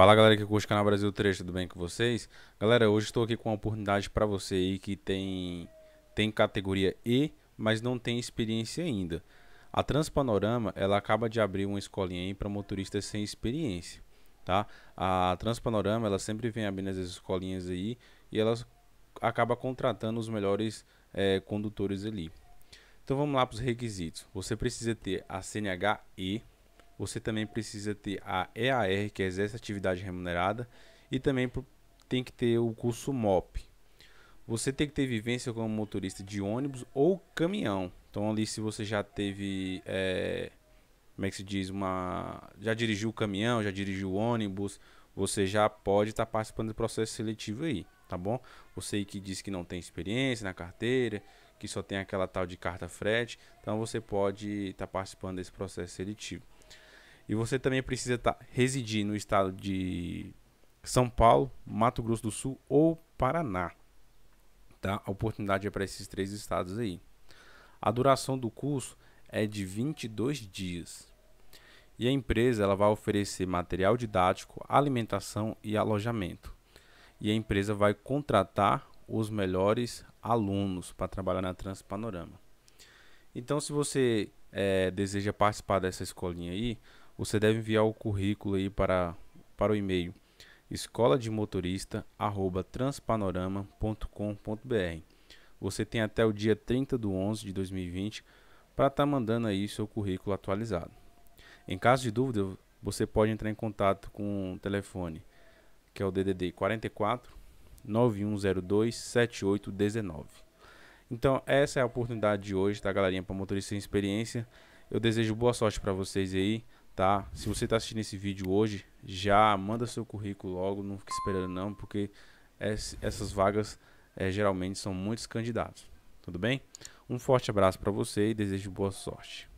Fala galera que curte o canal Brasil 3, tudo bem com vocês? Galera, hoje estou aqui com uma oportunidade para você aí que tem, tem categoria E, mas não tem experiência ainda. A Transpanorama, ela acaba de abrir uma escolinha aí para motoristas sem experiência, tá? A Transpanorama, ela sempre vem abrindo essas escolinhas aí e ela acaba contratando os melhores é, condutores ali. Então vamos lá para os requisitos. Você precisa ter a CNH E, você também precisa ter a EAR, que é essa atividade remunerada, e também tem que ter o curso MOP. Você tem que ter vivência como motorista de ônibus ou caminhão. Então ali se você já teve, é, como é que se diz, uma, já dirigiu o caminhão, já dirigiu o ônibus, você já pode estar tá participando do processo seletivo aí, tá bom? Você que diz que não tem experiência na carteira, que só tem aquela tal de carta frete, então você pode estar tá participando desse processo seletivo. E você também precisa tá, residir no estado de São Paulo, Mato Grosso do Sul ou Paraná. Tá? A oportunidade é para esses três estados aí. A duração do curso é de 22 dias. E a empresa ela vai oferecer material didático, alimentação e alojamento. E a empresa vai contratar os melhores alunos para trabalhar na Transpanorama. Então, se você é, deseja participar dessa escolinha aí, você deve enviar o currículo aí para, para o e-mail escola de motorista@transpanorama.com.br. Você tem até o dia 30 de 11 de 2020 para estar tá mandando aí seu currículo atualizado. Em caso de dúvida, você pode entrar em contato com o telefone, que é o DDD 44 9102 7819. Então, essa é a oportunidade de hoje, tá, galerinha, para motorista sem experiência. Eu desejo boa sorte para vocês aí tá? Se você está assistindo esse vídeo hoje, já manda seu currículo logo, não fique esperando não, porque essas vagas é, geralmente são muitos candidatos. Tudo bem? Um forte abraço para você e desejo boa sorte.